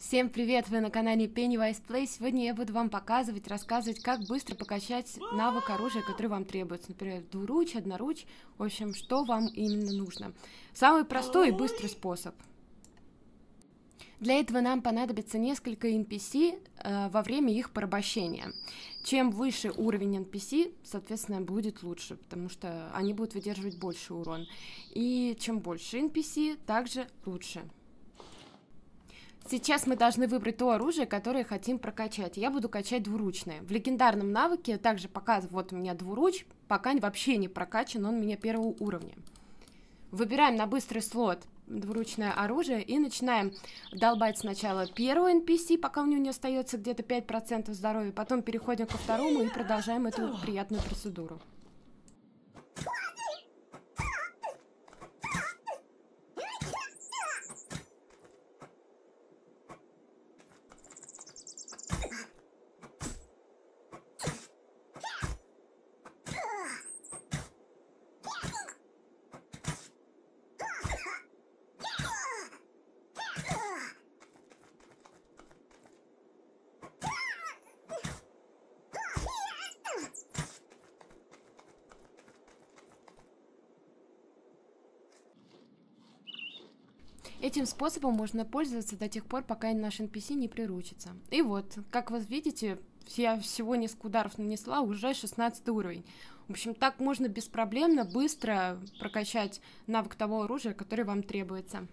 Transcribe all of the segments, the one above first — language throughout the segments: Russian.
Всем привет! Вы на канале Pennywise Play. Сегодня я буду вам показывать, рассказывать, как быстро покачать навык оружия, который вам требуется. Например, двуруч, одноруч. В общем, что вам именно нужно. Самый простой и быстрый способ. Для этого нам понадобится несколько NPC э, во время их порабощения. Чем выше уровень NPC, соответственно, будет лучше, потому что они будут выдерживать больше урон. И чем больше NPC, также лучше. Сейчас мы должны выбрать то оружие, которое хотим прокачать. Я буду качать двуручное. В легендарном навыке также пока вот у меня двуруч, пока вообще не прокачан, он у меня первого уровня. Выбираем на быстрый слот двуручное оружие и начинаем долбать сначала первого NPC, пока у него не остается где-то 5% здоровья, потом переходим ко второму и продолжаем эту приятную процедуру. Этим способом можно пользоваться до тех пор, пока наш NPC не приручится. И вот, как вы видите, я всего несколько ударов нанесла, уже 16 уровень. В общем, так можно беспроблемно, быстро прокачать навык того оружия, которое вам требуется.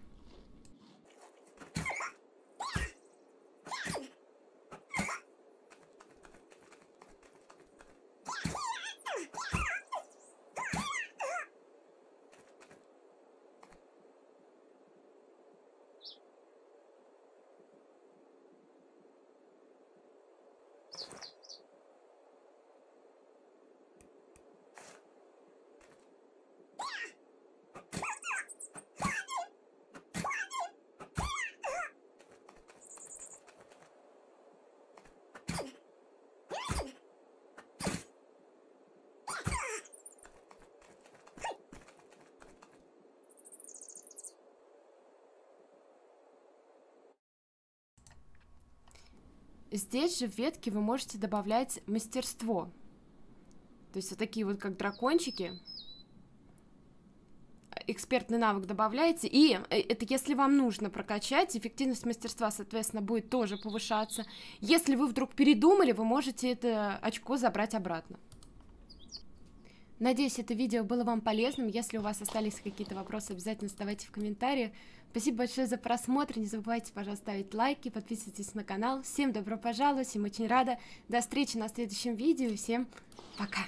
Здесь же в ветке вы можете добавлять мастерство. То есть вот такие вот как дракончики. Экспертный навык добавляете. И э, это если вам нужно прокачать, эффективность мастерства, соответственно, будет тоже повышаться. Если вы вдруг передумали, вы можете это очко забрать обратно. Надеюсь, это видео было вам полезным. Если у вас остались какие-то вопросы, обязательно ставьте в комментариях. Спасибо большое за просмотр. Не забывайте, пожалуйста, ставить лайки, подписывайтесь на канал. Всем добро пожаловать, всем очень рада. До встречи на следующем видео. Всем пока!